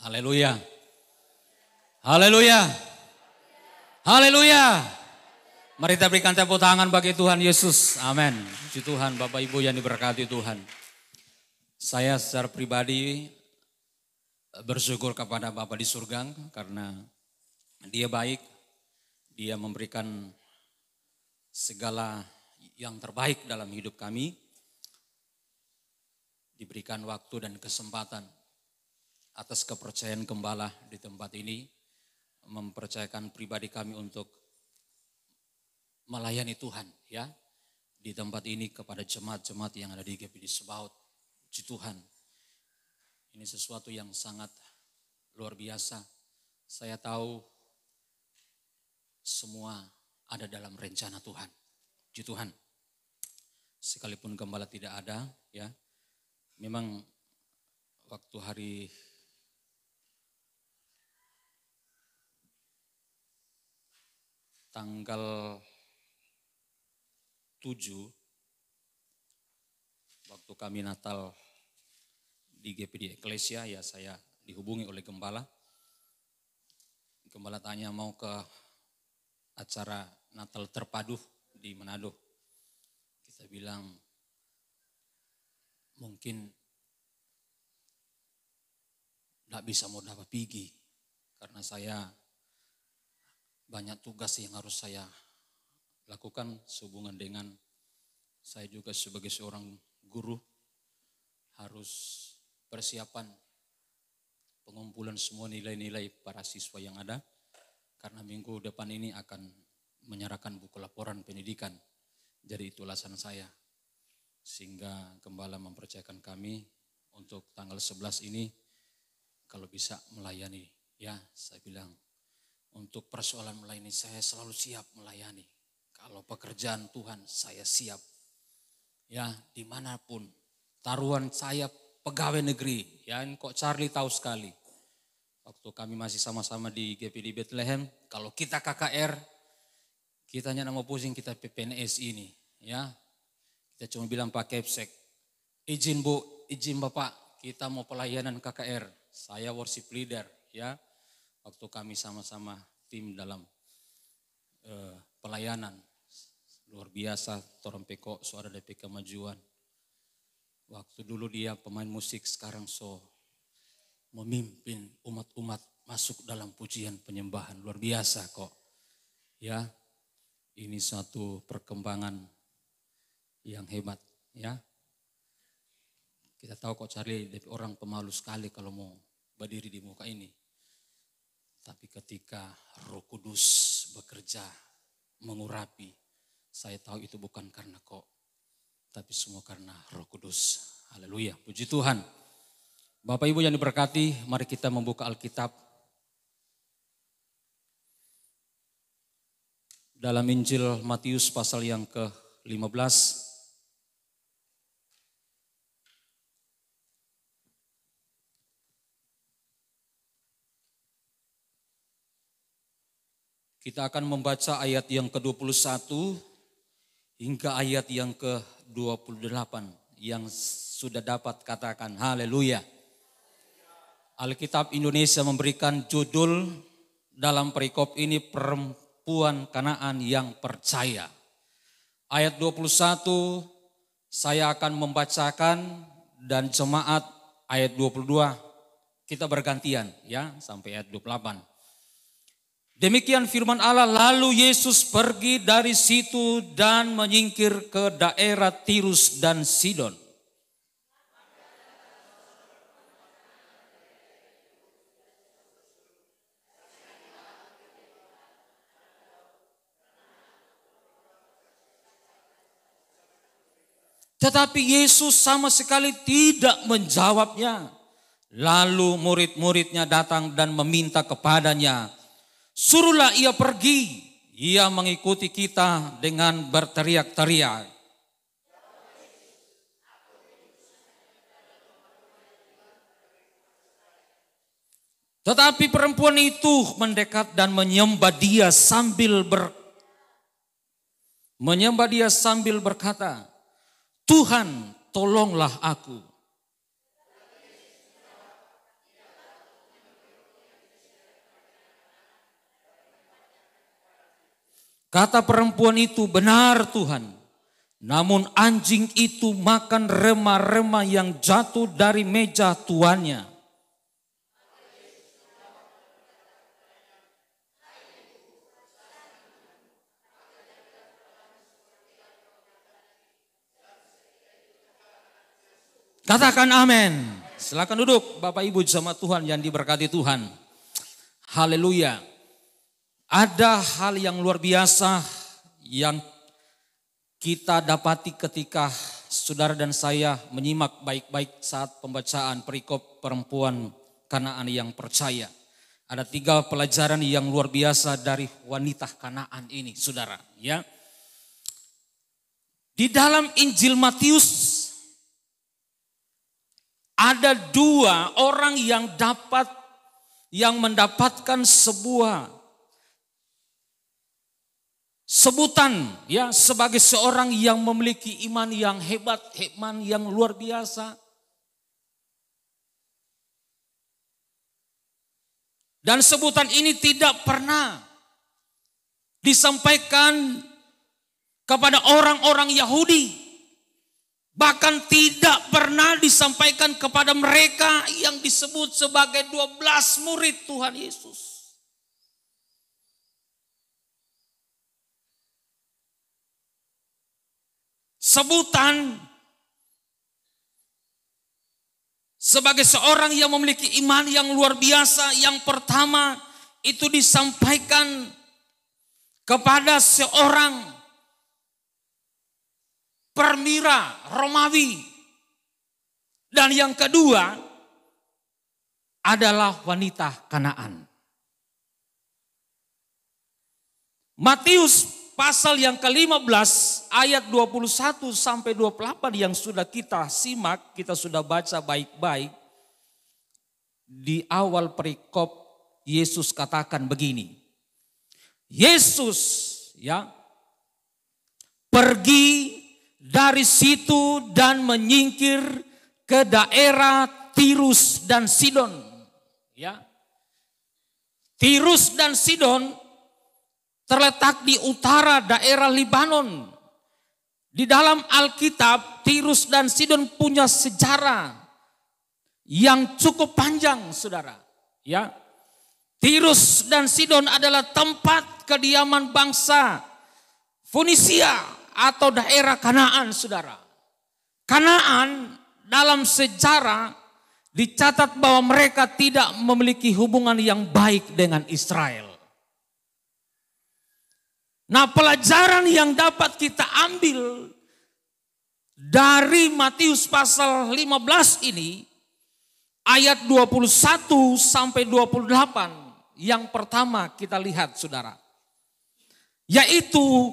Haleluya. Haleluya. Haleluya. Mari kita berikan tepuk tangan bagi Tuhan Yesus. Amin. Puji Tuhan Bapak Ibu yang diberkati Tuhan. Saya secara pribadi eh, bersyukur kepada Bapak di surga karena dia baik. Dia memberikan segala yang terbaik dalam hidup kami. Diberikan waktu dan kesempatan atas kepercayaan gembala di tempat ini, mempercayakan pribadi kami untuk melayani Tuhan ya di tempat ini kepada jemaat-jemaat yang ada di GPD Sebaut. Puji Tuhan. Ini sesuatu yang sangat luar biasa. Saya tahu semua ada dalam rencana Tuhan. Puji Tuhan. Sekalipun gembala tidak ada, ya. Memang waktu hari tanggal 7 waktu kami Natal di GPD Eklesia ya saya dihubungi oleh gembala. Gembala tanya mau ke acara Natal terpadu di Manado. Kita bilang mungkin tidak bisa mau dapat pergi karena saya banyak tugas yang harus saya lakukan sehubungan dengan saya juga sebagai seorang guru harus persiapan pengumpulan semua nilai-nilai para siswa yang ada karena minggu depan ini akan menyerahkan buku laporan pendidikan. Jadi itu alasan saya. Sehingga Gembala mempercayakan kami untuk tanggal 11 ini kalau bisa melayani. Ya, saya bilang untuk persoalan melayani saya selalu siap melayani. Kalau pekerjaan Tuhan saya siap. Ya dimanapun taruhan saya pegawai negeri. Ya kok Charlie tahu sekali. Waktu kami masih sama-sama di GPD Bethlehem. Kalau kita KKR kita hanya mau pusing kita PPNS ini. Ya kita cuma bilang Pak Kepsek. Izin Bu, izin Bapak kita mau pelayanan KKR. Saya worship leader ya waktu kami sama-sama tim dalam eh, pelayanan luar biasa Torompeko suara dari kemajuan waktu dulu dia pemain musik sekarang so memimpin umat-umat masuk dalam pujian penyembahan luar biasa kok ya ini suatu perkembangan yang hebat ya kita tahu kok cari orang pemalu sekali kalau mau berdiri di muka ini tapi ketika Roh Kudus bekerja mengurapi, saya tahu itu bukan karena kok, tapi semua karena Roh Kudus. Haleluya, puji Tuhan. Bapak Ibu yang diberkati, mari kita membuka Alkitab. Dalam Injil Matius pasal yang ke-15, Kita akan membaca ayat yang ke-21 hingga ayat yang ke-28 yang sudah dapat katakan haleluya. Alkitab Indonesia memberikan judul dalam perikop ini perempuan Kanaan yang percaya. Ayat 21 saya akan membacakan dan jemaat ayat 22 kita bergantian ya sampai ayat 28. Demikian firman Allah, lalu Yesus pergi dari situ dan menyingkir ke daerah Tirus dan Sidon. Tetapi Yesus sama sekali tidak menjawabnya. Lalu murid-muridnya datang dan meminta kepadanya, Suruhlah ia pergi. Ia mengikuti kita dengan berteriak-teriak. Tetapi perempuan itu mendekat dan menyembah dia sambil ber menyembah dia sambil berkata, "Tuhan, tolonglah aku." Kata perempuan itu, benar Tuhan. Namun anjing itu makan rema-rema yang jatuh dari meja tuannya. Katakan amin. Silakan duduk Bapak Ibu sama Tuhan yang diberkati Tuhan. Haleluya. Ada hal yang luar biasa yang kita dapati ketika saudara dan saya menyimak baik-baik saat pembacaan perikop perempuan Kanaan yang percaya. Ada tiga pelajaran yang luar biasa dari wanita Kanaan ini, saudara. Ya, di dalam Injil Matius ada dua orang yang dapat yang mendapatkan sebuah sebutan ya sebagai seorang yang memiliki iman yang hebat, iman yang luar biasa. Dan sebutan ini tidak pernah disampaikan kepada orang-orang Yahudi. Bahkan tidak pernah disampaikan kepada mereka yang disebut sebagai 12 murid Tuhan Yesus. sebutan sebagai seorang yang memiliki iman yang luar biasa yang pertama itu disampaikan kepada seorang permira Romawi dan yang kedua adalah wanita Kanaan. Matius pasal yang ke-15 ayat 21 sampai 28 yang sudah kita simak, kita sudah baca baik-baik. Di awal perikop Yesus katakan begini. Yesus ya pergi dari situ dan menyingkir ke daerah Tirus dan Sidon. Ya. Tirus dan Sidon terletak di utara daerah Libanon. Di dalam Alkitab, Tirus dan Sidon punya sejarah yang cukup panjang, saudara. Ya, Tirus dan Sidon adalah tempat kediaman bangsa Fenisia atau daerah Kanaan, saudara. Kanaan dalam sejarah dicatat bahwa mereka tidak memiliki hubungan yang baik dengan Israel. Nah, pelajaran yang dapat kita ambil dari Matius pasal 15 ini ayat 21 sampai 28 yang pertama kita lihat Saudara. Yaitu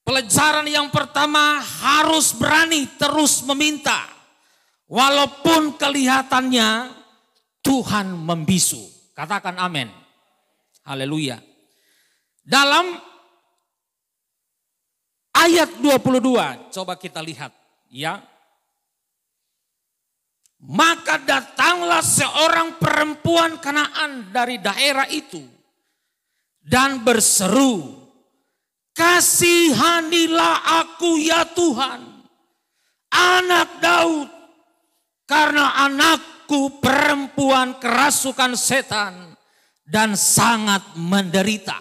pelajaran yang pertama harus berani terus meminta walaupun kelihatannya Tuhan membisu. Katakan amin. Haleluya. Dalam ayat 22. Coba kita lihat ya. Maka datanglah seorang perempuan Kanaan dari daerah itu dan berseru, "Kasihanilah aku ya Tuhan, anak Daud, karena anakku perempuan kerasukan setan dan sangat menderita."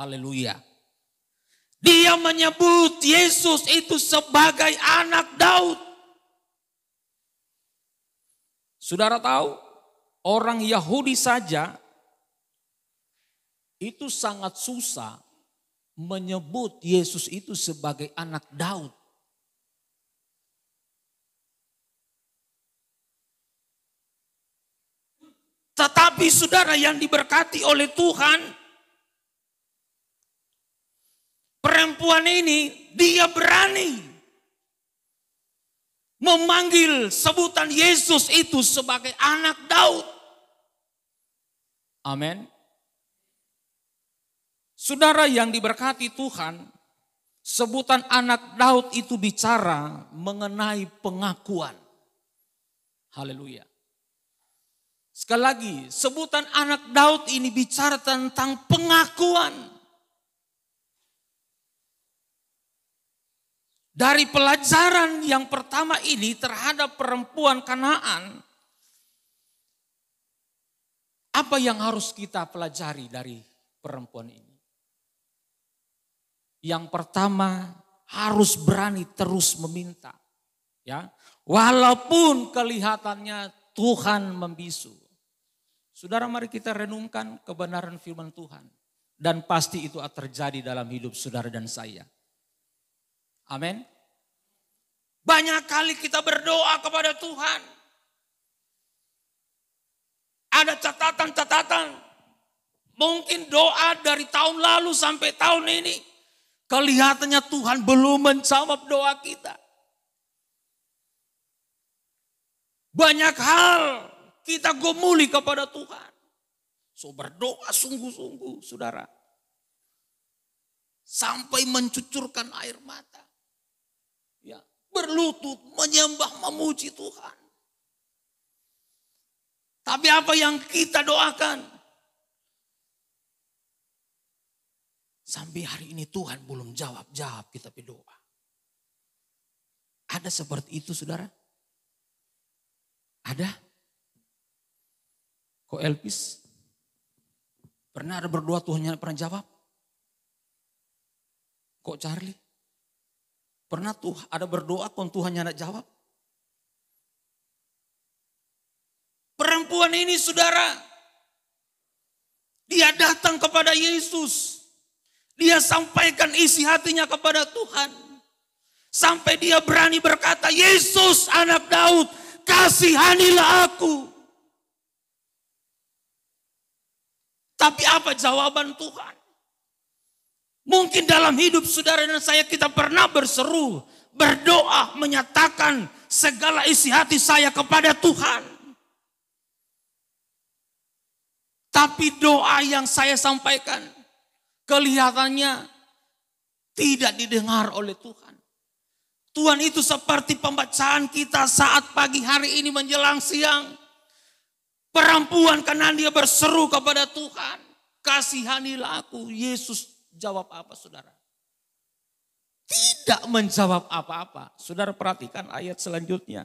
Haleluya. Dia menyebut Yesus itu sebagai anak Daud. Saudara tahu, orang Yahudi saja itu sangat susah menyebut Yesus itu sebagai anak Daud. Tetapi saudara yang diberkati oleh Tuhan, perempuan ini dia berani memanggil sebutan Yesus itu sebagai anak Daud. Amin. Saudara yang diberkati Tuhan, sebutan anak Daud itu bicara mengenai pengakuan. Haleluya. Sekali lagi, sebutan anak Daud ini bicara tentang pengakuan. Dari pelajaran yang pertama ini terhadap perempuan Kanaan, apa yang harus kita pelajari dari perempuan ini? Yang pertama, harus berani terus meminta. Ya, walaupun kelihatannya Tuhan membisu. Saudara mari kita renungkan kebenaran firman Tuhan dan pasti itu terjadi dalam hidup saudara dan saya. Amin. Banyak kali kita berdoa kepada Tuhan. Ada catatan-catatan. Mungkin doa dari tahun lalu sampai tahun ini. Kelihatannya Tuhan belum menjawab doa kita. Banyak hal kita gomuli kepada Tuhan. So berdoa sungguh-sungguh saudara. Sampai mencucurkan air mata berlutut, menyembah, memuji Tuhan. Tapi apa yang kita doakan? Sampai hari ini Tuhan belum jawab-jawab kita berdoa. Ada seperti itu saudara? Ada? Kok Elvis? Pernah ada berdoa Tuhan yang pernah jawab? Kok Charlie? Pernah tuh ada berdoa kon Tuhan yang jawab? Perempuan ini saudara, dia datang kepada Yesus. Dia sampaikan isi hatinya kepada Tuhan. Sampai dia berani berkata, Yesus anak Daud, kasihanilah aku. Tapi apa jawaban Tuhan? Mungkin dalam hidup saudara dan saya kita pernah berseru, berdoa, menyatakan segala isi hati saya kepada Tuhan. Tapi doa yang saya sampaikan kelihatannya tidak didengar oleh Tuhan. Tuhan itu seperti pembacaan kita saat pagi hari ini menjelang siang. Perempuan kanan dia berseru kepada Tuhan. Kasihanilah aku, Yesus jawab apa saudara? Tidak menjawab apa-apa. Saudara perhatikan ayat selanjutnya.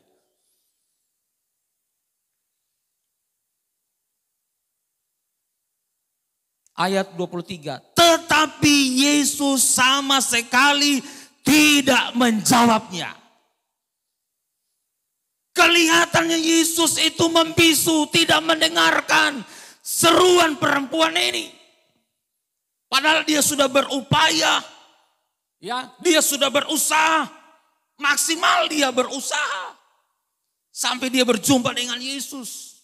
Ayat 23. Tetapi Yesus sama sekali tidak menjawabnya. Kelihatannya Yesus itu membisu, tidak mendengarkan seruan perempuan ini. Padahal dia sudah berupaya. Ya, dia sudah berusaha. Maksimal dia berusaha. Sampai dia berjumpa dengan Yesus.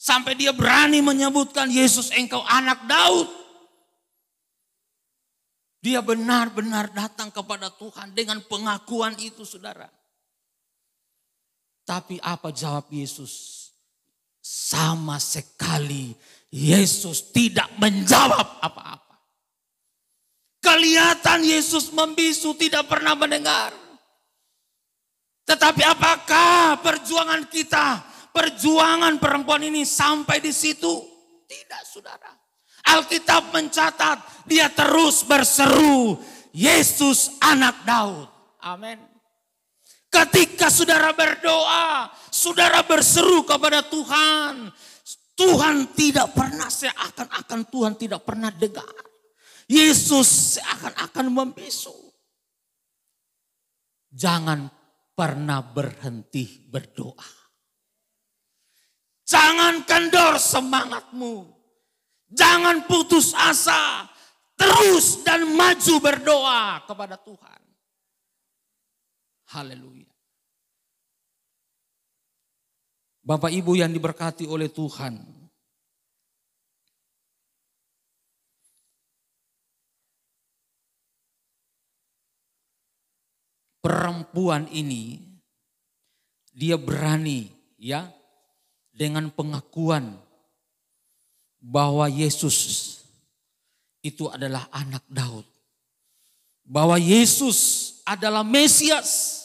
Sampai dia berani menyebutkan Yesus engkau anak Daud. Dia benar-benar datang kepada Tuhan dengan pengakuan itu saudara. Tapi apa jawab Yesus? Sama sekali Yesus tidak menjawab apa-apa. Kelihatan Yesus membisu tidak pernah mendengar. Tetapi apakah perjuangan kita, perjuangan perempuan ini sampai di situ? Tidak saudara. Alkitab mencatat dia terus berseru Yesus anak Daud. Amin. Ketika saudara berdoa, saudara berseru kepada Tuhan. Tuhan tidak pernah seakan-akan Tuhan tidak pernah dengar. Yesus seakan-akan membisu. Jangan pernah berhenti berdoa. Jangan kendor semangatmu. Jangan putus asa. Terus dan maju berdoa kepada Tuhan. Haleluya. Bapak Ibu yang diberkati oleh Tuhan. Perempuan ini dia berani ya dengan pengakuan bahwa Yesus itu adalah anak Daud. Bahwa Yesus adalah Mesias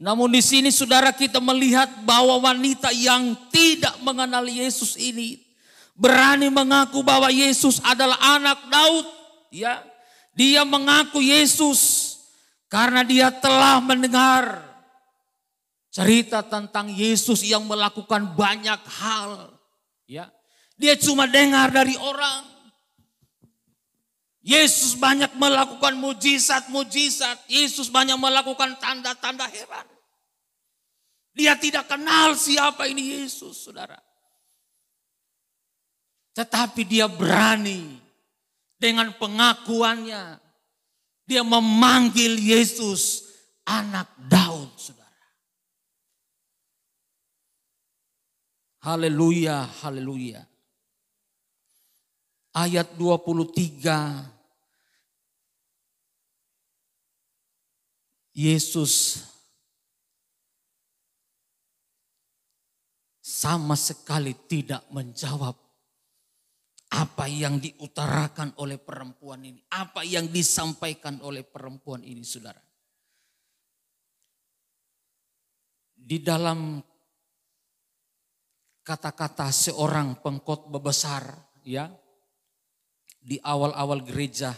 namun di sini saudara kita melihat bahwa wanita yang tidak mengenal Yesus ini berani mengaku bahwa Yesus adalah anak Daud, ya. Dia mengaku Yesus karena dia telah mendengar cerita tentang Yesus yang melakukan banyak hal, ya. Dia cuma dengar dari orang. Yesus banyak melakukan mujizat-mujizat. Yesus banyak melakukan tanda-tanda heran. Dia tidak kenal siapa ini Yesus, saudara. Tetapi dia berani dengan pengakuannya. Dia memanggil Yesus anak Daud, saudara. Haleluya, haleluya ayat 23 Yesus sama sekali tidak menjawab apa yang diutarakan oleh perempuan ini, apa yang disampaikan oleh perempuan ini, saudara. Di dalam kata-kata seorang pengkot bebesar, ya, di awal-awal gereja.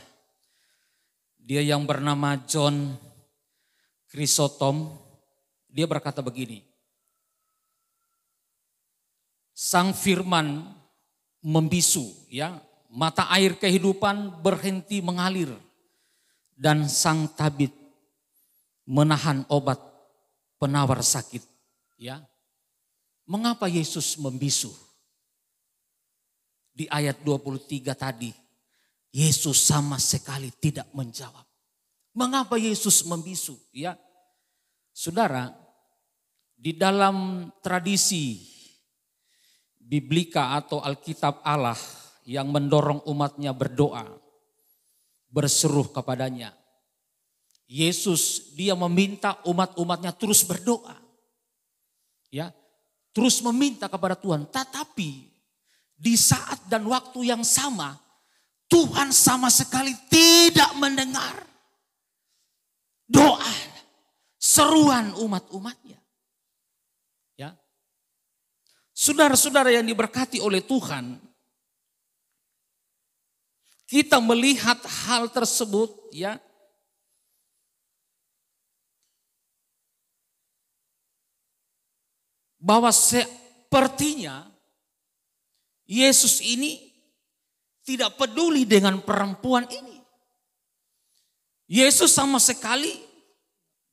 Dia yang bernama John Chrysostom, dia berkata begini. Sang firman membisu ya, mata air kehidupan berhenti mengalir dan sang tabit menahan obat penawar sakit ya. Mengapa Yesus membisu? Di ayat 23 tadi Yesus sama sekali tidak menjawab. Mengapa Yesus membisu? Ya, saudara, di dalam tradisi biblika atau Alkitab Allah yang mendorong umatnya berdoa, berseru kepadanya. Yesus dia meminta umat-umatnya terus berdoa. Ya, terus meminta kepada Tuhan. Tetapi di saat dan waktu yang sama Tuhan sama sekali tidak mendengar doa seruan umat-umatnya. Ya. Saudara-saudara yang diberkati oleh Tuhan, kita melihat hal tersebut ya. Bahwa sepertinya Yesus ini tidak peduli dengan perempuan ini. Yesus sama sekali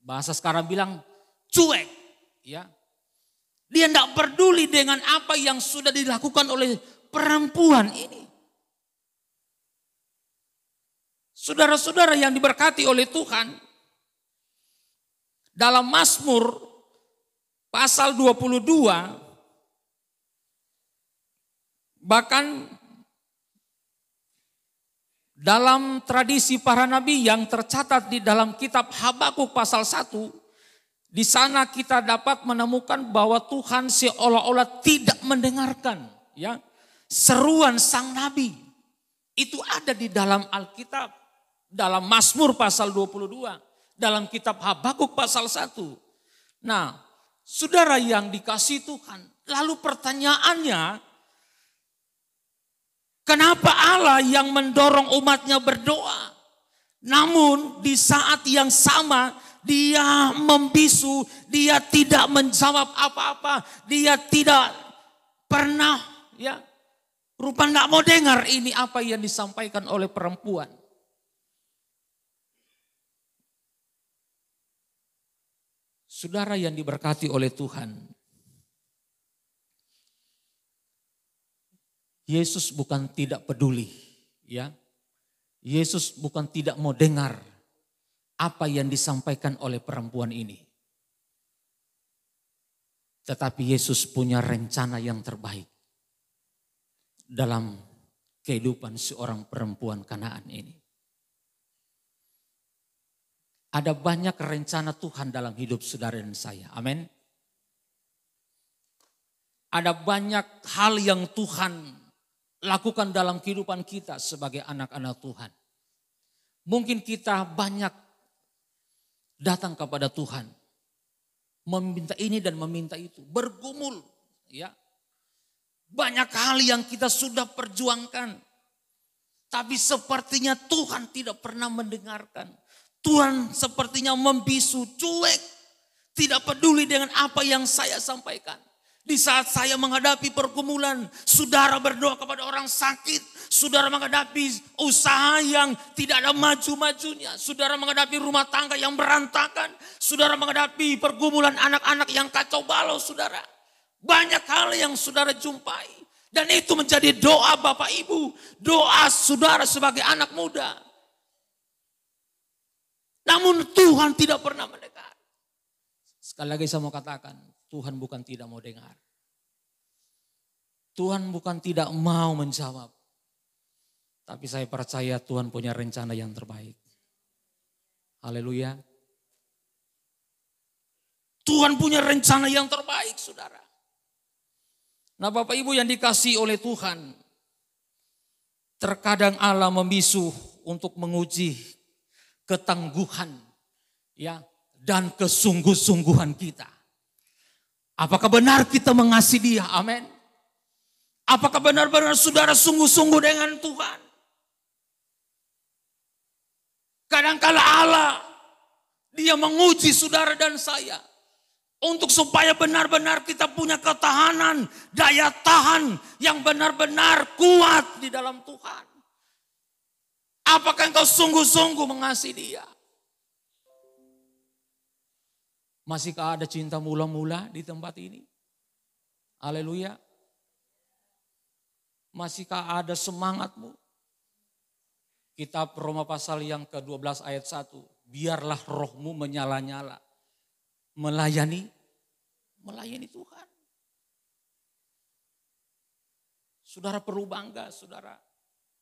bahasa sekarang bilang cuek, ya. Dia tidak peduli dengan apa yang sudah dilakukan oleh perempuan ini. Saudara-saudara yang diberkati oleh Tuhan, dalam Mazmur pasal 22 bahkan dalam tradisi para nabi yang tercatat di dalam kitab Habakuk pasal 1, di sana kita dapat menemukan bahwa Tuhan seolah-olah tidak mendengarkan ya seruan sang nabi. Itu ada di dalam Alkitab, dalam Mazmur pasal 22, dalam kitab Habakuk pasal 1. Nah, saudara yang dikasih Tuhan, lalu pertanyaannya Kenapa Allah yang mendorong umatnya berdoa? Namun di saat yang sama dia membisu, dia tidak menjawab apa-apa, dia tidak pernah ya rupa tidak mau dengar ini apa yang disampaikan oleh perempuan. Saudara yang diberkati oleh Tuhan, Yesus bukan tidak peduli, ya. Yesus bukan tidak mau dengar apa yang disampaikan oleh perempuan ini. Tetapi Yesus punya rencana yang terbaik dalam kehidupan seorang perempuan Kanaan ini. Ada banyak rencana Tuhan dalam hidup saudara dan saya. Amin. Ada banyak hal yang Tuhan lakukan dalam kehidupan kita sebagai anak-anak Tuhan. Mungkin kita banyak datang kepada Tuhan, meminta ini dan meminta itu, bergumul, ya. Banyak hal yang kita sudah perjuangkan, tapi sepertinya Tuhan tidak pernah mendengarkan. Tuhan sepertinya membisu, cuek, tidak peduli dengan apa yang saya sampaikan. Di saat saya menghadapi pergumulan, saudara berdoa kepada orang sakit, saudara menghadapi usaha yang tidak ada maju-majunya, saudara menghadapi rumah tangga yang berantakan, saudara menghadapi pergumulan anak-anak yang kacau balau, saudara. Banyak hal yang saudara jumpai. Dan itu menjadi doa Bapak Ibu, doa saudara sebagai anak muda. Namun Tuhan tidak pernah mendekat. Sekali lagi saya mau katakan, Tuhan bukan tidak mau dengar. Tuhan bukan tidak mau menjawab. Tapi saya percaya Tuhan punya rencana yang terbaik. Haleluya. Tuhan punya rencana yang terbaik, saudara. Nah, Bapak Ibu yang dikasih oleh Tuhan, terkadang Allah membisu untuk menguji ketangguhan ya dan kesungguh-sungguhan kita. Apakah benar kita mengasihi dia? Amin. Apakah benar-benar saudara sungguh-sungguh dengan Tuhan? Kadangkala Allah dia menguji saudara dan saya untuk supaya benar-benar kita punya ketahanan, daya tahan yang benar-benar kuat di dalam Tuhan. Apakah engkau sungguh-sungguh mengasihi dia? Masihkah ada cinta mula-mula di tempat ini? Haleluya. Masihkah ada semangatmu? Kitab Roma pasal yang ke-12 ayat 1. Biarlah rohmu menyala-nyala. Melayani, melayani Tuhan. Saudara perlu bangga, saudara.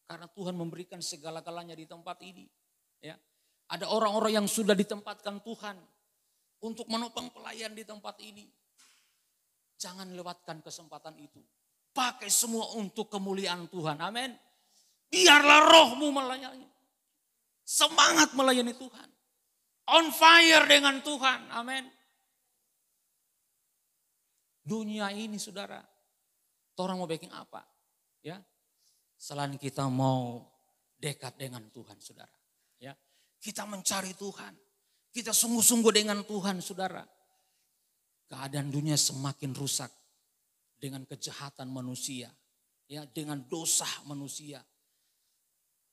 Karena Tuhan memberikan segala-galanya di tempat ini. Ya. Ada orang-orang yang sudah ditempatkan Tuhan untuk menopang pelayan di tempat ini. Jangan lewatkan kesempatan itu. Pakai semua untuk kemuliaan Tuhan. Amin. Biarlah rohmu melayani. Semangat melayani Tuhan. On fire dengan Tuhan. Amin. Dunia ini saudara. Orang mau backing apa? Ya. Selain kita mau dekat dengan Tuhan saudara. Ya. Kita mencari Tuhan kita sungguh-sungguh dengan Tuhan, saudara. Keadaan dunia semakin rusak dengan kejahatan manusia, ya, dengan dosa manusia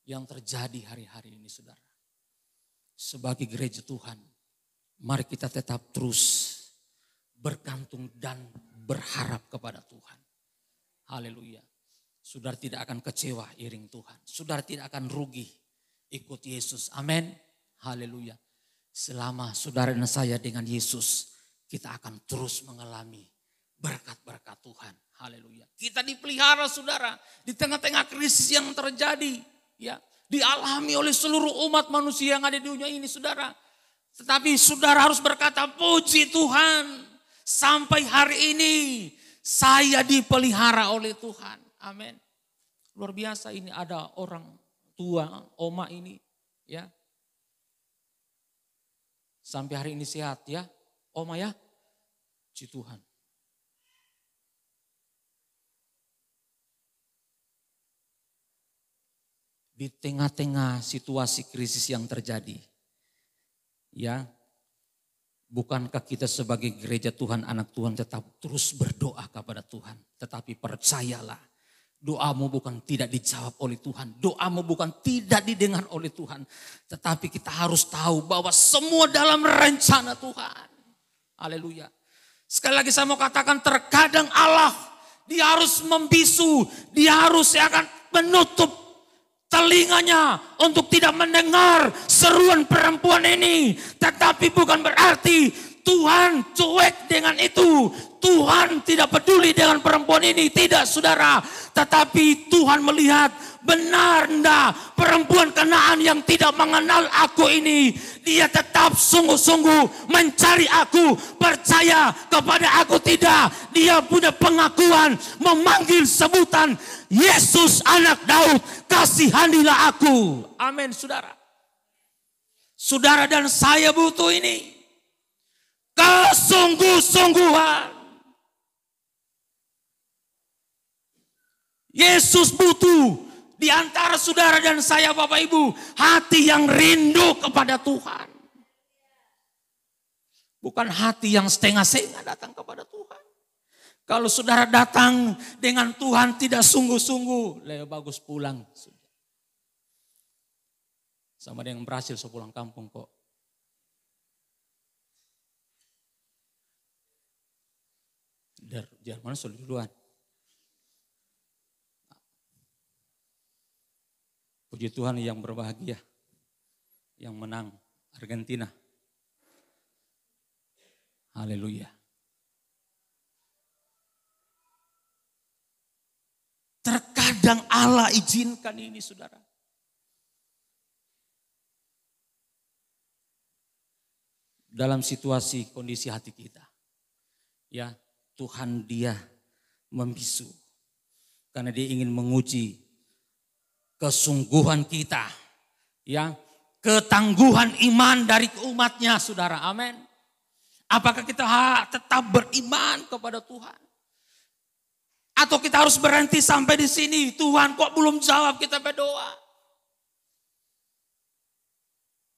yang terjadi hari-hari ini, saudara. Sebagai gereja Tuhan, mari kita tetap terus berkantung dan berharap kepada Tuhan. Haleluya. Saudara tidak akan kecewa iring Tuhan. Saudara tidak akan rugi ikut Yesus. Amin. Haleluya. Selama saudara dan saya dengan Yesus, kita akan terus mengalami berkat-berkat Tuhan. Haleluya. Kita dipelihara saudara di tengah-tengah krisis yang terjadi. ya Dialami oleh seluruh umat manusia yang ada di dunia ini saudara. Tetapi saudara harus berkata puji Tuhan. Sampai hari ini saya dipelihara oleh Tuhan. Amin. Luar biasa ini ada orang tua, oma ini ya Sampai hari ini sehat ya. Oh Maya, puji Tuhan. Di tengah-tengah situasi krisis yang terjadi, ya, bukankah kita sebagai gereja Tuhan, anak Tuhan tetap terus berdoa kepada Tuhan, tetapi percayalah Doamu bukan tidak dijawab oleh Tuhan. Doamu bukan tidak didengar oleh Tuhan. Tetapi kita harus tahu bahwa semua dalam rencana Tuhan. Haleluya. Sekali lagi saya mau katakan terkadang Allah dia harus membisu. Dia harus ya akan menutup telinganya untuk tidak mendengar seruan perempuan ini. Tetapi bukan berarti Tuhan cuek dengan itu. Tuhan tidak peduli dengan perempuan ini. Tidak saudara. Tetapi Tuhan melihat benar ndak perempuan kenaan yang tidak mengenal aku ini. Dia tetap sungguh-sungguh mencari aku. Percaya kepada aku tidak. Dia punya pengakuan memanggil sebutan Yesus anak Daud. Kasihanilah aku. Amin saudara. Saudara dan saya butuh ini kesungguh-sungguhan. Yesus butuh di antara saudara dan saya Bapak Ibu hati yang rindu kepada Tuhan. Bukan hati yang setengah-setengah datang kepada Tuhan. Kalau saudara datang dengan Tuhan tidak sungguh-sungguh, lebih bagus pulang. Sama dengan berhasil sepulang kampung kok. Jerman sudah duluan. Puji Tuhan yang berbahagia, yang menang Argentina. Haleluya. Terkadang Allah izinkan ini saudara. Dalam situasi kondisi hati kita. Ya, Tuhan dia membisu. Karena dia ingin menguji kesungguhan kita. Ya, ketangguhan iman dari umatnya saudara. Amin. Apakah kita tetap beriman kepada Tuhan? Atau kita harus berhenti sampai di sini. Tuhan kok belum jawab kita berdoa.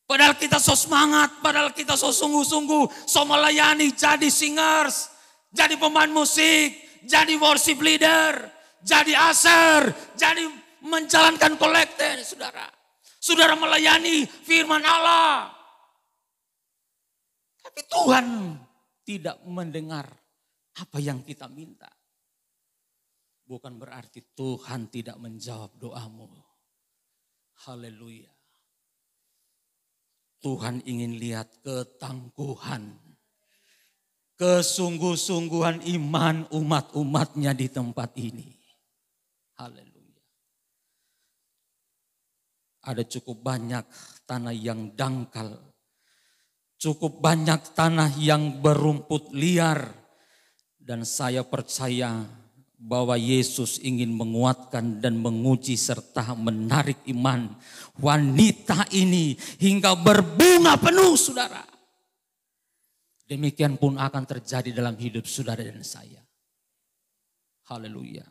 Padahal kita so semangat, padahal kita so sungguh-sungguh, so melayani, jadi singers jadi pemain musik, jadi worship leader, jadi aser, jadi menjalankan kolektor, saudara. Saudara melayani firman Allah. Tapi Tuhan tidak mendengar apa yang kita minta. Bukan berarti Tuhan tidak menjawab doamu. Haleluya. Tuhan ingin lihat ketangguhan kesungguh-sungguhan iman umat-umatnya di tempat ini. Haleluya. Ada cukup banyak tanah yang dangkal. Cukup banyak tanah yang berumput liar. Dan saya percaya bahwa Yesus ingin menguatkan dan menguji serta menarik iman wanita ini hingga berbunga penuh saudara. Demikian pun akan terjadi dalam hidup saudara dan saya. Haleluya.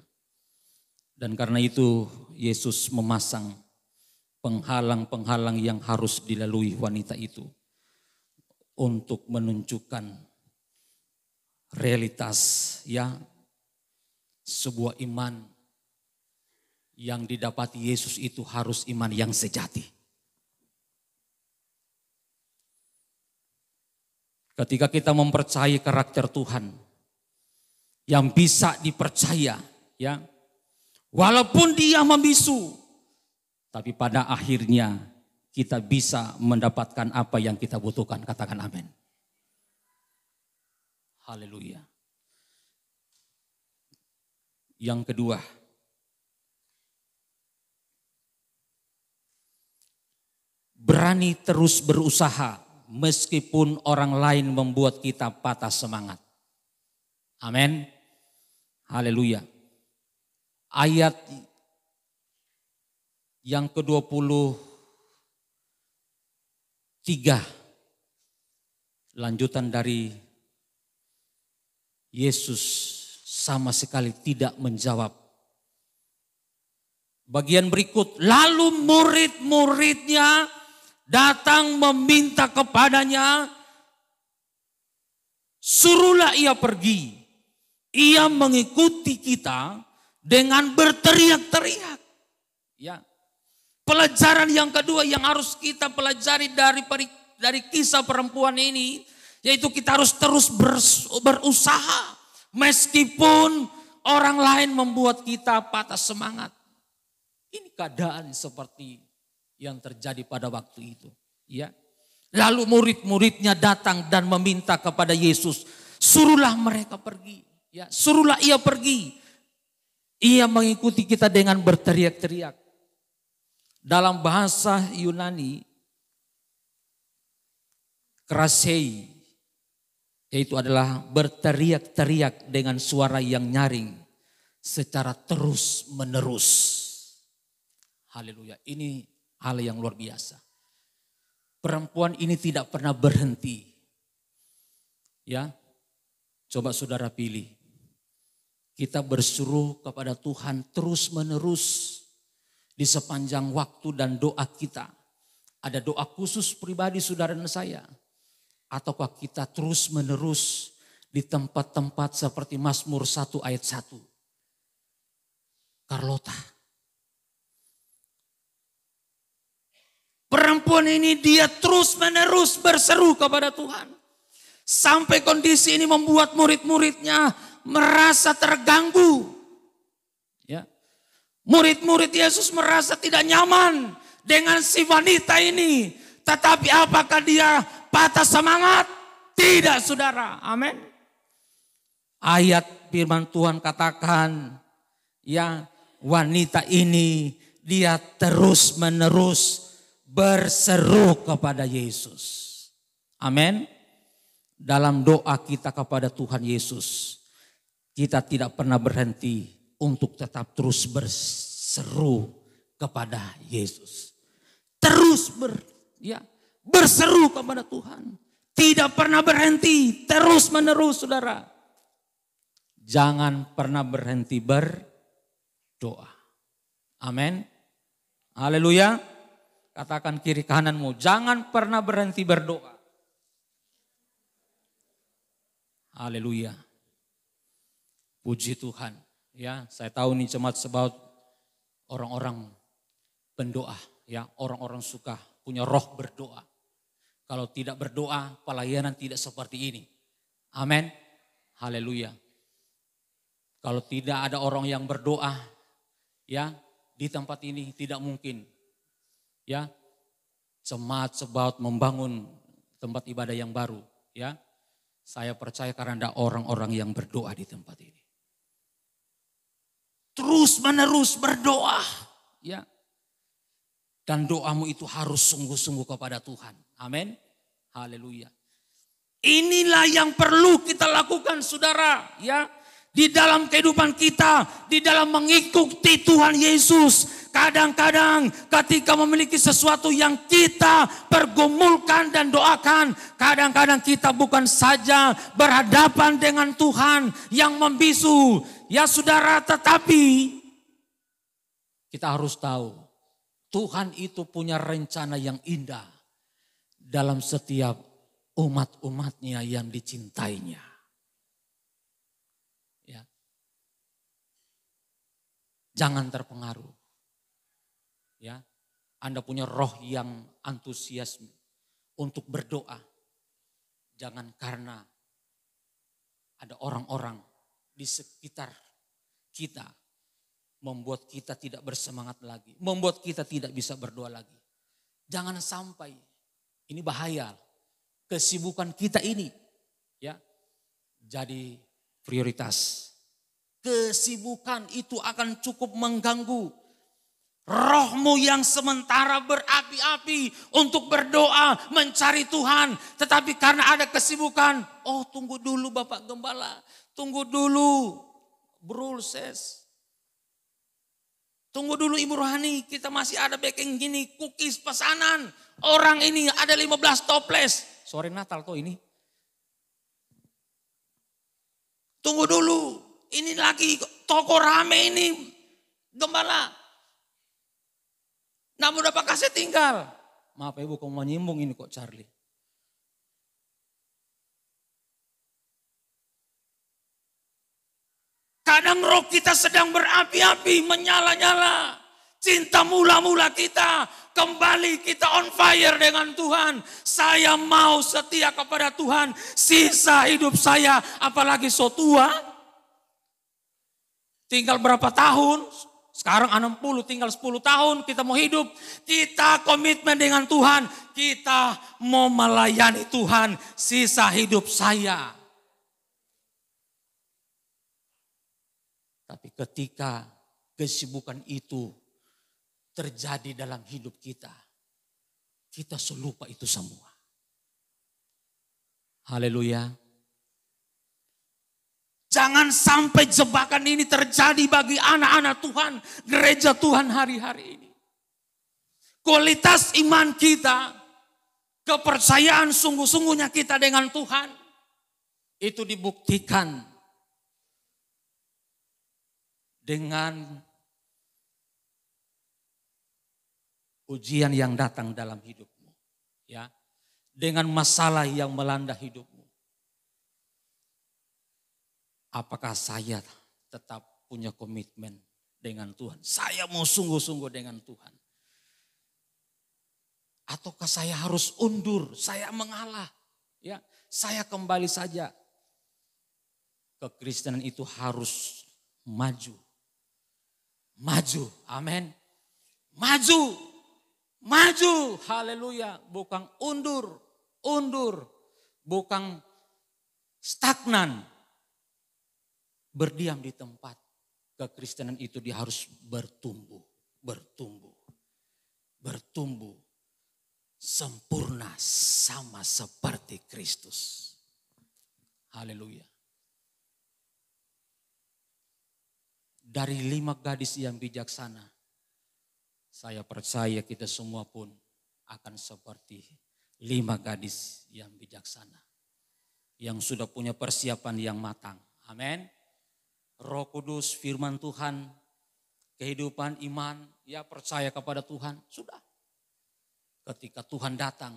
Dan karena itu Yesus memasang penghalang-penghalang yang harus dilalui wanita itu untuk menunjukkan realitas ya sebuah iman yang didapati Yesus itu harus iman yang sejati. Ketika kita mempercayai karakter Tuhan yang bisa dipercaya, ya. Walaupun dia membisu, tapi pada akhirnya kita bisa mendapatkan apa yang kita butuhkan. Katakan amin. Haleluya. Yang kedua, berani terus berusaha meskipun orang lain membuat kita patah semangat. Amin. Haleluya. Ayat yang ke-23 lanjutan dari Yesus sama sekali tidak menjawab. Bagian berikut, lalu murid-muridnya datang meminta kepadanya, suruhlah ia pergi. Ia mengikuti kita dengan berteriak-teriak. Ya. Pelajaran yang kedua yang harus kita pelajari dari dari kisah perempuan ini yaitu kita harus terus berusaha meskipun orang lain membuat kita patah semangat. Ini keadaan seperti yang terjadi pada waktu itu. Ya. Lalu murid-muridnya datang dan meminta kepada Yesus, suruhlah mereka pergi. Ya, suruhlah ia pergi. Ia mengikuti kita dengan berteriak-teriak. Dalam bahasa Yunani, krasei, yaitu adalah berteriak-teriak dengan suara yang nyaring secara terus menerus. Haleluya. Ini Allah yang luar biasa. Perempuan ini tidak pernah berhenti. Ya, coba saudara pilih. Kita bersuruh kepada Tuhan terus menerus di sepanjang waktu dan doa kita. Ada doa khusus pribadi saudara dan saya. Ataukah kita terus menerus di tempat-tempat seperti Mazmur 1 ayat 1. Carlota Perempuan ini dia terus menerus berseru kepada Tuhan. Sampai kondisi ini membuat murid-muridnya merasa terganggu. Ya. Murid-murid Yesus merasa tidak nyaman dengan si wanita ini. Tetapi apakah dia patah semangat? Tidak saudara. Amin. Ayat firman Tuhan katakan. Ya wanita ini dia terus menerus berseru kepada Yesus. Amin. Dalam doa kita kepada Tuhan Yesus, kita tidak pernah berhenti untuk tetap terus berseru kepada Yesus. Terus ber ya, berseru kepada Tuhan. Tidak pernah berhenti, terus menerus Saudara. Jangan pernah berhenti berdoa. Amin. Haleluya. Katakan kiri kananmu, jangan pernah berhenti berdoa. Haleluya. Puji Tuhan. Ya, saya tahu ini cemat sebab orang-orang pendoa, ya, orang-orang suka punya roh berdoa. Kalau tidak berdoa, pelayanan tidak seperti ini. Amin. Haleluya. Kalau tidak ada orang yang berdoa, ya, di tempat ini tidak mungkin ya semat sebat membangun tempat ibadah yang baru ya saya percaya karena ada orang-orang yang berdoa di tempat ini terus menerus berdoa ya dan doamu itu harus sungguh-sungguh kepada Tuhan amin haleluya inilah yang perlu kita lakukan saudara ya di dalam kehidupan kita, di dalam mengikuti Tuhan Yesus. Kadang-kadang ketika memiliki sesuatu yang kita pergumulkan dan doakan, kadang-kadang kita bukan saja berhadapan dengan Tuhan yang membisu. Ya saudara, tetapi kita harus tahu Tuhan itu punya rencana yang indah dalam setiap umat-umatnya yang dicintainya. Jangan terpengaruh. Ya. Anda punya roh yang antusiasme untuk berdoa. Jangan karena ada orang-orang di sekitar kita membuat kita tidak bersemangat lagi, membuat kita tidak bisa berdoa lagi. Jangan sampai ini bahaya. Kesibukan kita ini ya jadi prioritas Kesibukan itu akan cukup mengganggu. Rohmu yang sementara berapi-api untuk berdoa mencari Tuhan. Tetapi karena ada kesibukan. Oh tunggu dulu Bapak Gembala. Tunggu dulu Brul Tunggu dulu Ibu Rohani, kita masih ada baking gini, cookies pesanan. Orang ini ada 15 toples. Sore Natal kok ini. Tunggu dulu. Ini lagi toko rame ini gembala. Namun apakah saya tinggal. Maaf ibu kok mau ini kok Charlie. Kadang roh kita sedang berapi-api, menyala-nyala. Cinta mula-mula kita, kembali kita on fire dengan Tuhan. Saya mau setia kepada Tuhan sisa hidup saya, apalagi so tua. Tinggal berapa tahun? Sekarang 60, tinggal 10 tahun kita mau hidup. Kita komitmen dengan Tuhan. Kita mau melayani Tuhan sisa hidup saya. Tapi ketika kesibukan itu terjadi dalam hidup kita, kita selupa itu semua. Haleluya. Jangan sampai jebakan ini terjadi bagi anak-anak Tuhan, gereja Tuhan hari-hari ini. Kualitas iman kita, kepercayaan sungguh-sungguhnya kita dengan Tuhan, itu dibuktikan dengan ujian yang datang dalam hidupmu. ya Dengan masalah yang melanda hidupmu apakah saya tetap punya komitmen dengan Tuhan? Saya mau sungguh-sungguh dengan Tuhan. Ataukah saya harus undur, saya mengalah. Ya, saya kembali saja. Kekristenan itu harus maju. Maju. Amin. Maju. Maju. Haleluya. Bukan undur, undur. Bukan stagnan, berdiam di tempat kekristenan itu dia harus bertumbuh, bertumbuh, bertumbuh sempurna sama seperti Kristus. Haleluya. Dari lima gadis yang bijaksana, saya percaya kita semua pun akan seperti lima gadis yang bijaksana. Yang sudah punya persiapan yang matang. Amin. Roh Kudus, firman Tuhan, kehidupan iman, ya percaya kepada Tuhan, sudah. Ketika Tuhan datang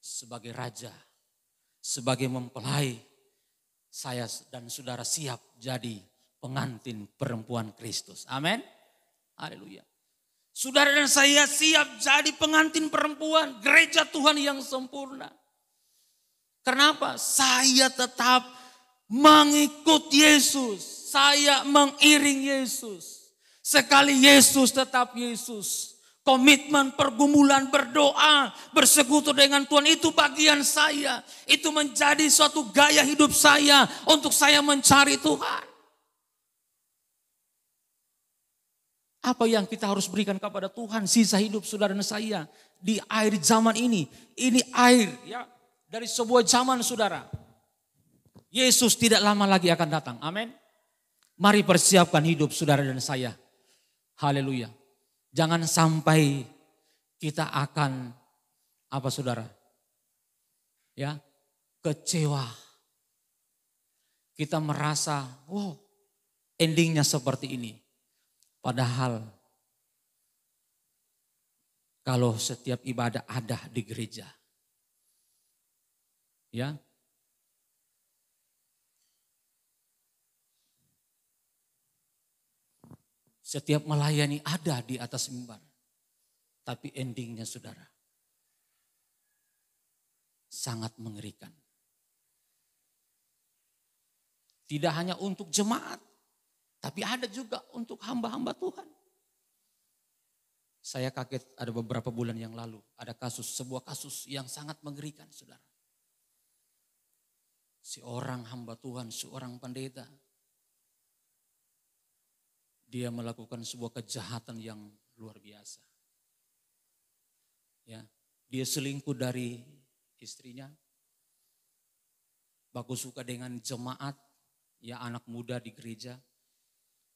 sebagai raja, sebagai mempelai, saya dan saudara siap jadi pengantin perempuan Kristus. Amin. Haleluya. Saudara dan saya siap jadi pengantin perempuan gereja Tuhan yang sempurna. Kenapa? Saya tetap mengikut Yesus saya mengiring Yesus. Sekali Yesus tetap Yesus. Komitmen pergumulan berdoa, bersekutu dengan Tuhan itu bagian saya. Itu menjadi suatu gaya hidup saya untuk saya mencari Tuhan. Apa yang kita harus berikan kepada Tuhan sisa hidup saudara saya di air zaman ini. Ini air ya dari sebuah zaman saudara. Yesus tidak lama lagi akan datang. Amin. Mari persiapkan hidup saudara dan saya. Haleluya. Jangan sampai kita akan apa saudara? Ya, kecewa. Kita merasa, wow, endingnya seperti ini. Padahal kalau setiap ibadah ada di gereja. Ya, Setiap melayani ada di atas mimbar. Tapi endingnya saudara. Sangat mengerikan. Tidak hanya untuk jemaat. Tapi ada juga untuk hamba-hamba Tuhan. Saya kaget ada beberapa bulan yang lalu. Ada kasus, sebuah kasus yang sangat mengerikan saudara. Seorang hamba Tuhan, seorang pendeta dia melakukan sebuah kejahatan yang luar biasa. Ya, dia selingkuh dari istrinya. bagus suka dengan jemaat, ya anak muda di gereja.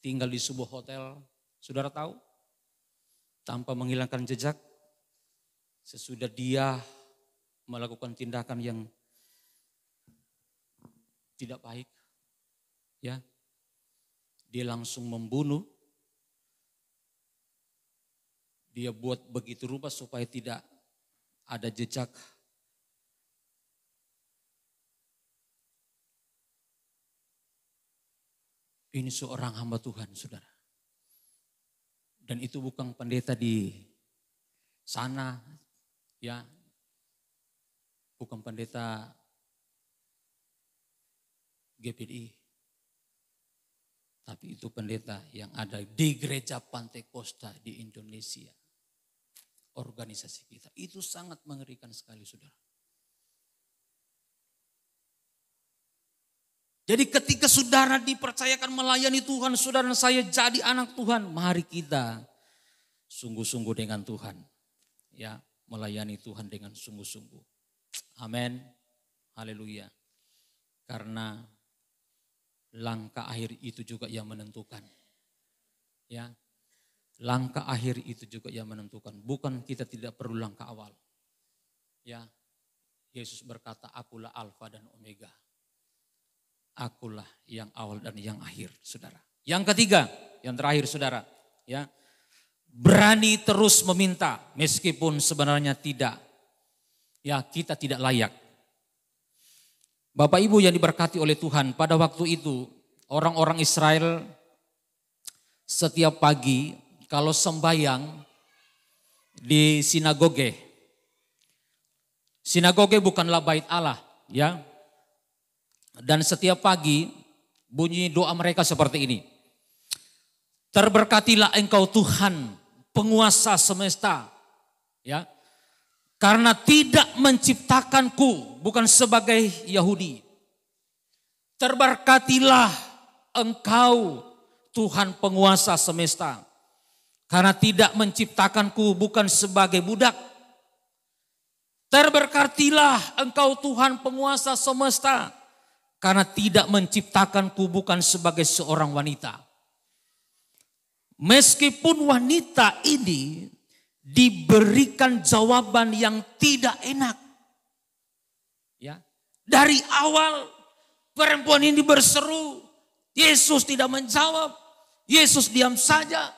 Tinggal di sebuah hotel, saudara tahu? Tanpa menghilangkan jejak, sesudah dia melakukan tindakan yang tidak baik. Ya, dia langsung membunuh. Dia buat begitu rupa supaya tidak ada jejak Ini seorang hamba Tuhan, saudara. Dan itu bukan pendeta di sana, ya. Bukan pendeta GPDI. Tapi itu pendeta yang ada di gereja Pantai Costa di Indonesia. Organisasi kita. Itu sangat mengerikan sekali saudara. Jadi ketika saudara dipercayakan melayani Tuhan, saudara saya jadi anak Tuhan, mari kita sungguh-sungguh dengan Tuhan. Ya, melayani Tuhan dengan sungguh-sungguh. Amin. Haleluya. Karena langkah akhir itu juga yang menentukan. Ya. Langkah akhir itu juga yang menentukan, bukan kita tidak perlu langkah awal. Ya. Yesus berkata, "Akulah alfa dan omega." Akulah yang awal dan yang akhir, Saudara. Yang ketiga, yang terakhir Saudara, ya. Berani terus meminta meskipun sebenarnya tidak. Ya, kita tidak layak Bapak Ibu yang diberkati oleh Tuhan, pada waktu itu orang-orang Israel setiap pagi kalau sembahyang di sinagoge. Sinagoge bukanlah bait Allah, ya. Dan setiap pagi bunyi doa mereka seperti ini. Terberkatilah engkau Tuhan, penguasa semesta, ya. Karena tidak menciptakanku bukan sebagai Yahudi. Terberkatilah engkau Tuhan penguasa semesta. Karena tidak menciptakanku bukan sebagai budak. Terberkatilah engkau Tuhan penguasa semesta. Karena tidak menciptakanku bukan sebagai seorang wanita. Meskipun wanita ini diberikan jawaban yang tidak enak dari awal perempuan ini berseru, Yesus tidak menjawab, Yesus diam saja.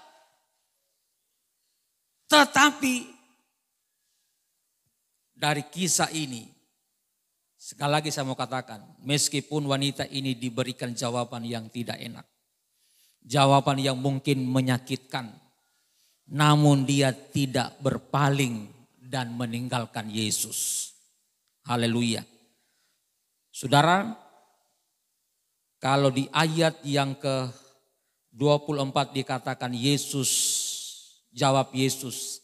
Tetapi dari kisah ini, sekali lagi saya mau katakan, meskipun wanita ini diberikan jawaban yang tidak enak, jawaban yang mungkin menyakitkan, namun dia tidak berpaling dan meninggalkan Yesus. Haleluya! Saudara, kalau di ayat yang ke 24 dikatakan Yesus, jawab Yesus,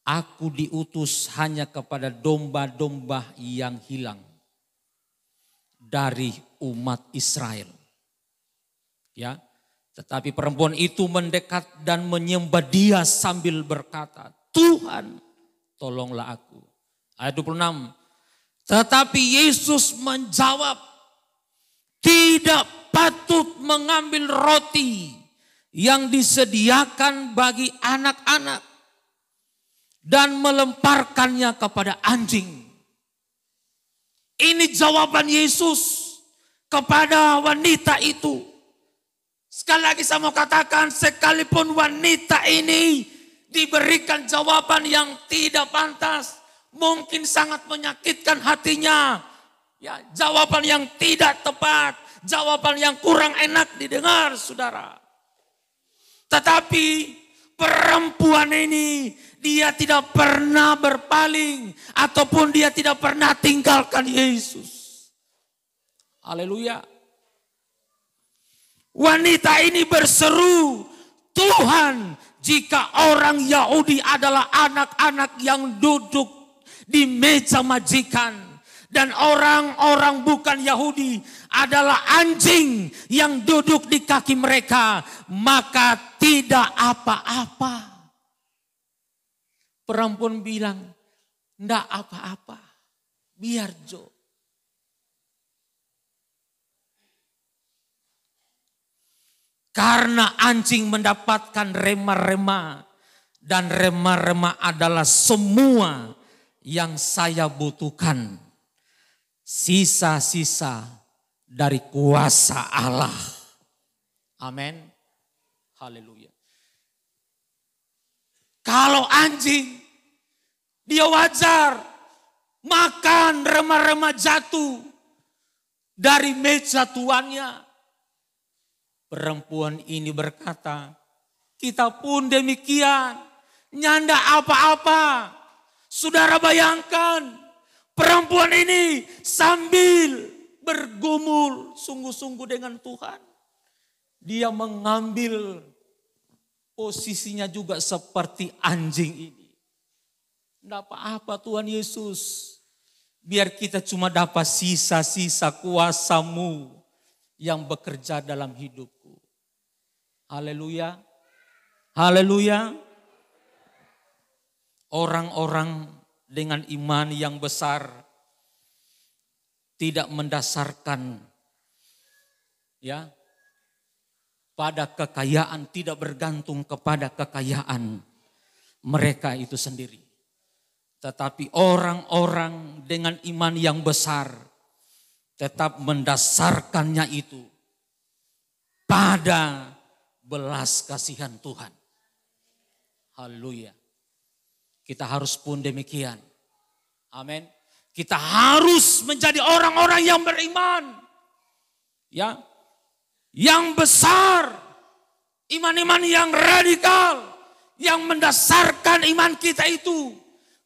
aku diutus hanya kepada domba-domba yang hilang dari umat Israel. Ya, tetapi perempuan itu mendekat dan menyembah dia sambil berkata, Tuhan tolonglah aku. Ayat 26, tetapi Yesus menjawab, tidak patut mengambil roti yang disediakan bagi anak-anak dan melemparkannya kepada anjing. Ini jawaban Yesus kepada wanita itu. Sekali lagi saya mau katakan, sekalipun wanita ini diberikan jawaban yang tidak pantas, mungkin sangat menyakitkan hatinya. Ya, jawaban yang tidak tepat, jawaban yang kurang enak didengar, Saudara. Tetapi perempuan ini dia tidak pernah berpaling ataupun dia tidak pernah tinggalkan Yesus. Haleluya. Wanita ini berseru, Tuhan, jika orang Yahudi adalah anak-anak yang duduk di meja majikan. Dan orang-orang bukan Yahudi adalah anjing yang duduk di kaki mereka. Maka tidak apa-apa. Perempuan bilang, tidak apa-apa. Biar Jo. Karena anjing mendapatkan rema-rema. Dan rema-rema adalah semua yang saya butuhkan. Sisa-sisa dari kuasa Allah. Amin. Haleluya. Kalau anjing, dia wajar makan remah-remah jatuh dari meja tuannya. Perempuan ini berkata, kita pun demikian, nyanda apa-apa Saudara bayangkan perempuan ini sambil bergumul sungguh-sungguh dengan Tuhan. Dia mengambil posisinya juga seperti anjing ini. Tidak apa-apa Tuhan Yesus. Biar kita cuma dapat sisa-sisa kuasamu yang bekerja dalam hidupku. Haleluya. Haleluya orang-orang dengan iman yang besar tidak mendasarkan ya pada kekayaan tidak bergantung kepada kekayaan mereka itu sendiri tetapi orang-orang dengan iman yang besar tetap mendasarkannya itu pada belas kasihan Tuhan. Haleluya. Kita harus pun demikian. Amin. Kita harus menjadi orang-orang yang beriman. Ya. Yang besar. Iman-iman yang radikal. Yang mendasarkan iman kita itu.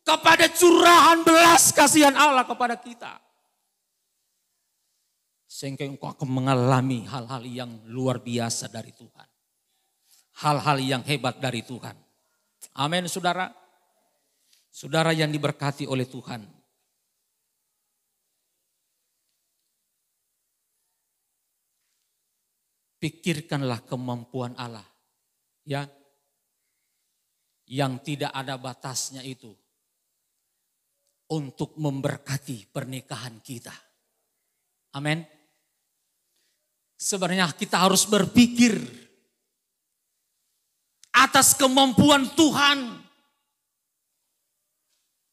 Kepada curahan belas kasihan Allah kepada kita. Sehingga engkau akan mengalami hal-hal yang luar biasa dari Tuhan. Hal-hal yang hebat dari Tuhan. Amin saudara. Saudara yang diberkati oleh Tuhan. Pikirkanlah kemampuan Allah. Ya. Yang tidak ada batasnya itu. Untuk memberkati pernikahan kita. Amin. Sebenarnya kita harus berpikir atas kemampuan Tuhan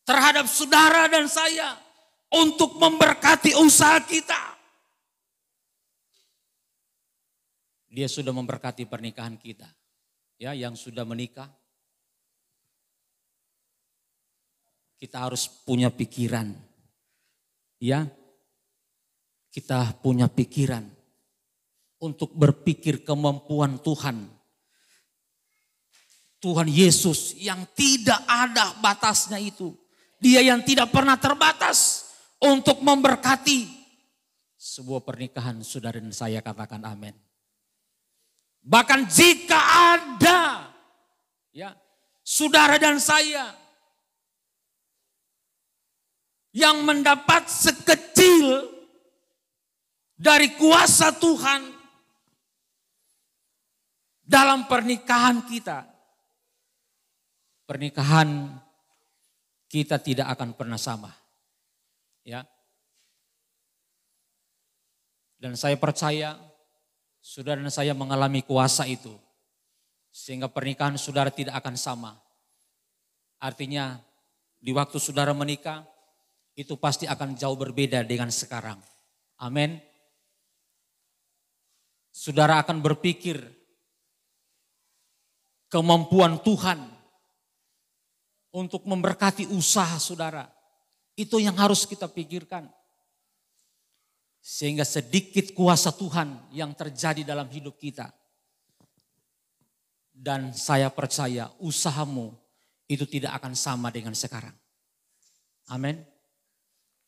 terhadap saudara dan saya untuk memberkati usaha kita. Dia sudah memberkati pernikahan kita. Ya, yang sudah menikah kita harus punya pikiran. Ya. Kita punya pikiran untuk berpikir kemampuan Tuhan. Tuhan Yesus yang tidak ada batasnya itu dia yang tidak pernah terbatas untuk memberkati sebuah pernikahan saudara dan saya katakan amin. Bahkan jika ada ya saudara dan saya yang mendapat sekecil dari kuasa Tuhan dalam pernikahan kita. Pernikahan kita tidak akan pernah sama. Ya. Dan saya percaya saudara dan saya mengalami kuasa itu. Sehingga pernikahan saudara tidak akan sama. Artinya di waktu saudara menikah itu pasti akan jauh berbeda dengan sekarang. Amin. Saudara akan berpikir kemampuan Tuhan untuk memberkati usaha saudara. Itu yang harus kita pikirkan. Sehingga sedikit kuasa Tuhan yang terjadi dalam hidup kita. Dan saya percaya usahamu itu tidak akan sama dengan sekarang. Amin.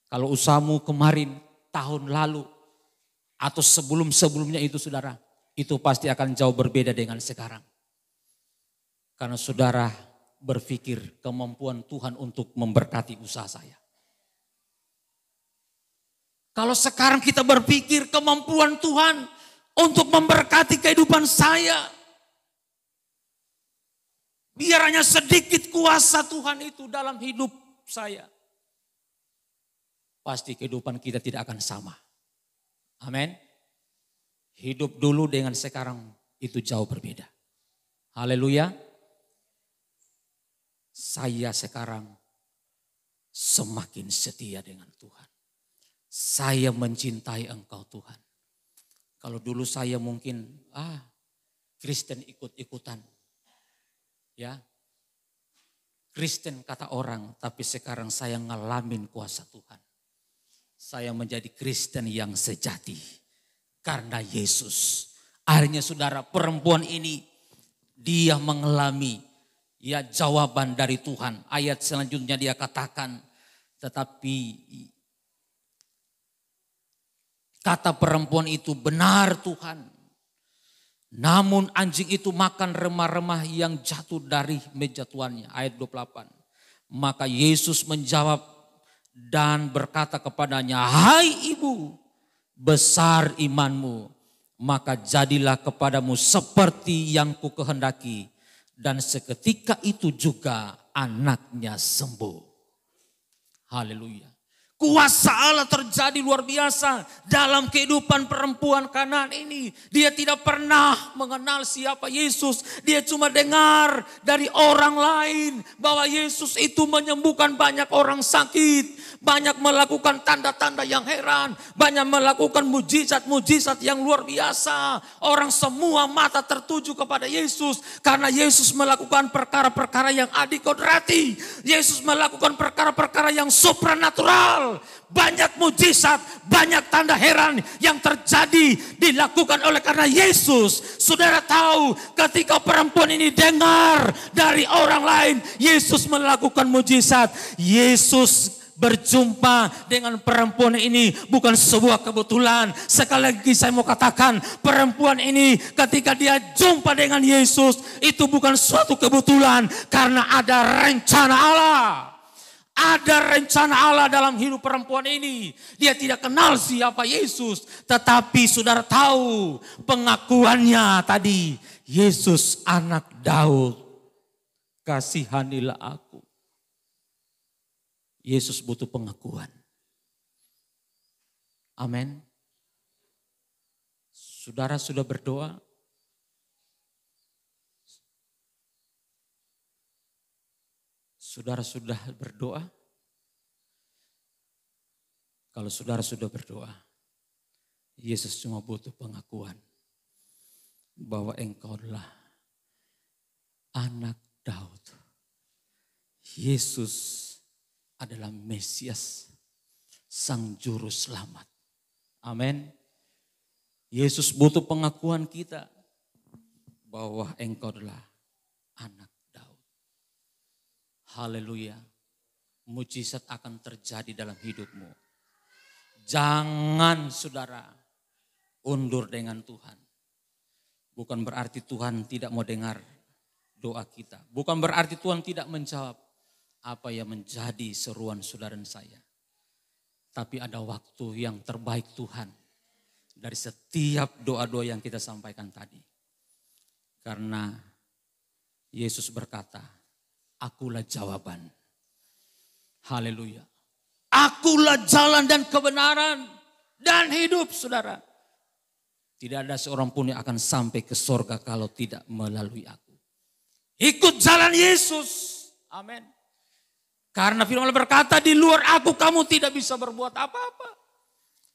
Kalau usahamu kemarin, tahun lalu, atau sebelum-sebelumnya itu saudara, itu pasti akan jauh berbeda dengan sekarang. Karena saudara berpikir kemampuan Tuhan untuk memberkati usaha saya. Kalau sekarang kita berpikir kemampuan Tuhan untuk memberkati kehidupan saya. Biar hanya sedikit kuasa Tuhan itu dalam hidup saya. Pasti kehidupan kita tidak akan sama. Amin. Hidup dulu dengan sekarang itu jauh berbeda. Haleluya saya sekarang semakin setia dengan Tuhan. Saya mencintai Engkau Tuhan. Kalau dulu saya mungkin ah Kristen ikut-ikutan. Ya. Kristen kata orang, tapi sekarang saya ngalamin kuasa Tuhan. Saya menjadi Kristen yang sejati karena Yesus. Akhirnya saudara perempuan ini dia mengalami ya jawaban dari Tuhan. Ayat selanjutnya dia katakan, tetapi kata perempuan itu benar Tuhan. Namun anjing itu makan remah-remah yang jatuh dari meja tuannya. Ayat 28. Maka Yesus menjawab dan berkata kepadanya, Hai ibu, besar imanmu. Maka jadilah kepadamu seperti yang ku kehendaki dan seketika itu juga anaknya sembuh. Haleluya. Kuasa Allah terjadi luar biasa dalam kehidupan perempuan kanan ini. Dia tidak pernah mengenal siapa Yesus. Dia cuma dengar dari orang lain bahwa Yesus itu menyembuhkan banyak orang sakit. Banyak melakukan tanda-tanda yang heran. Banyak melakukan mujizat-mujizat yang luar biasa. Orang semua mata tertuju kepada Yesus. Karena Yesus melakukan perkara-perkara yang adikodrati. Yesus melakukan perkara-perkara yang supranatural. Banyak mujizat, banyak tanda heran yang terjadi dilakukan oleh karena Yesus. Saudara tahu ketika perempuan ini dengar dari orang lain, Yesus melakukan mujizat. Yesus berjumpa dengan perempuan ini bukan sebuah kebetulan. Sekali lagi saya mau katakan, perempuan ini ketika dia jumpa dengan Yesus itu bukan suatu kebetulan karena ada rencana Allah. Ada rencana Allah dalam hidup perempuan ini. Dia tidak kenal siapa Yesus. Tetapi saudara tahu pengakuannya tadi. Yesus anak Daud. Kasihanilah aku. Yesus butuh pengakuan. Amin. Saudara sudah berdoa? Saudara sudah berdoa? Kalau saudara sudah berdoa, Yesus cuma butuh pengakuan bahwa engkaulah anak Daud. Yesus adalah Mesias, Sang Juru Selamat. Amin. Yesus butuh pengakuan kita bahwa engkau adalah anak Haleluya. Mujizat akan terjadi dalam hidupmu. Jangan saudara undur dengan Tuhan. Bukan berarti Tuhan tidak mau dengar doa kita. Bukan berarti Tuhan tidak menjawab apa yang menjadi seruan saudara dan saya. Tapi ada waktu yang terbaik Tuhan dari setiap doa-doa yang kita sampaikan tadi. Karena Yesus berkata, akulah jawaban. Haleluya. Akulah jalan dan kebenaran dan hidup saudara. Tidak ada seorang pun yang akan sampai ke sorga kalau tidak melalui aku. Ikut jalan Yesus. Amin. Karena firman Allah berkata di luar aku kamu tidak bisa berbuat apa-apa.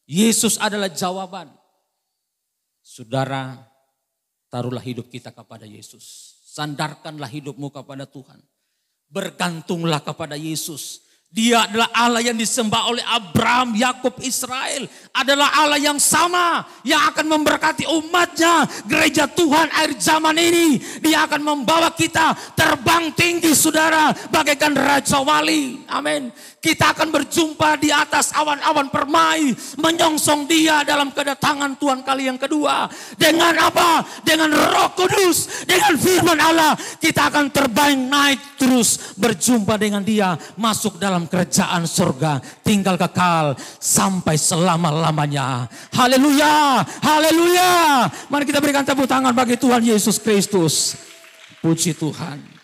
Yesus adalah jawaban. Saudara, taruhlah hidup kita kepada Yesus. Sandarkanlah hidupmu kepada Tuhan. Bergantunglah kepada Yesus. Dia adalah Allah yang disembah oleh Abraham, Yakub, Israel. Adalah Allah yang sama yang akan memberkati umatnya. Gereja Tuhan air zaman ini. Dia akan membawa kita terbang tinggi saudara. Bagaikan Raja Wali. Amin. Kita akan berjumpa di atas awan-awan permai. Menyongsong dia dalam kedatangan Tuhan kali yang kedua. Dengan apa? Dengan roh kudus. Dengan firman Allah. Kita akan terbang naik terus berjumpa dengan dia. Masuk dalam dalam kerajaan surga tinggal kekal sampai selama-lamanya. Haleluya, haleluya. Mari kita berikan tepuk tangan bagi Tuhan Yesus Kristus. Puji Tuhan.